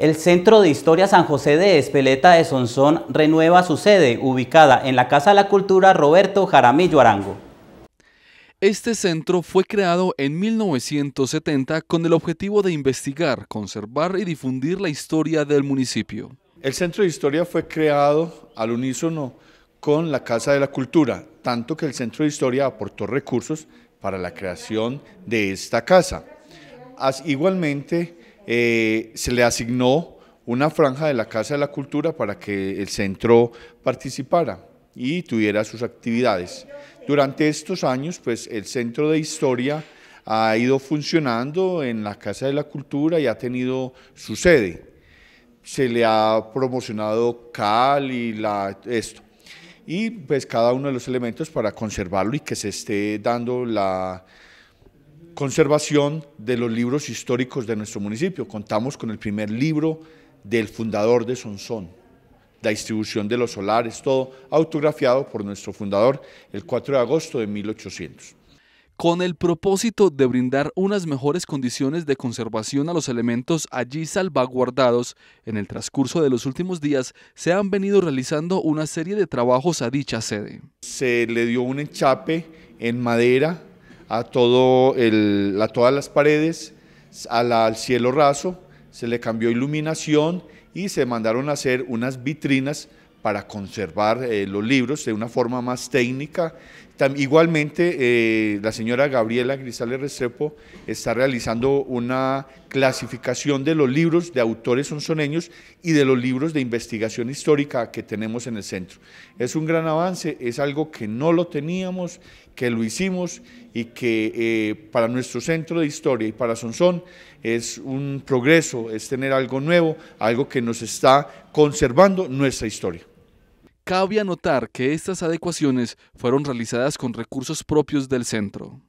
El Centro de Historia San José de Espeleta de Sonsón renueva su sede, ubicada en la Casa de la Cultura Roberto Jaramillo Arango. Este centro fue creado en 1970 con el objetivo de investigar, conservar y difundir la historia del municipio. El Centro de Historia fue creado al unísono con la Casa de la Cultura, tanto que el Centro de Historia aportó recursos para la creación de esta casa. igualmente, eh, se le asignó una franja de la Casa de la Cultura para que el centro participara y tuviera sus actividades. Durante estos años, pues el Centro de Historia ha ido funcionando en la Casa de la Cultura y ha tenido su sede. Se le ha promocionado Cal y la, esto. Y pues cada uno de los elementos para conservarlo y que se esté dando la, conservación de los libros históricos de nuestro municipio. Contamos con el primer libro del fundador de Sonsón, la distribución de los solares, todo autografiado por nuestro fundador el 4 de agosto de 1800. Con el propósito de brindar unas mejores condiciones de conservación a los elementos allí salvaguardados, en el transcurso de los últimos días se han venido realizando una serie de trabajos a dicha sede. Se le dio un enchape en madera a, todo todas las paredes, al cielo raso, se le cambió iluminación y se mandaron a hacer unas vitrinas para conservar eh, los libros de una forma más técnica igualmente, eh, la señora Gabriela Grisales Restrepo está realizando una clasificación de los libros de autores sonzoneños y de los libros de investigación histórica que tenemos en el centro. Es un gran avance, es algo que no lo teníamos, que lo hicimos y que eh, para nuestro centro de historia y para Sonsón es un progreso, es tener algo nuevo, algo que nos está conservando nuestra historia. Cabe anotar que estas adecuaciones fueron realizadas con recursos propios del centro.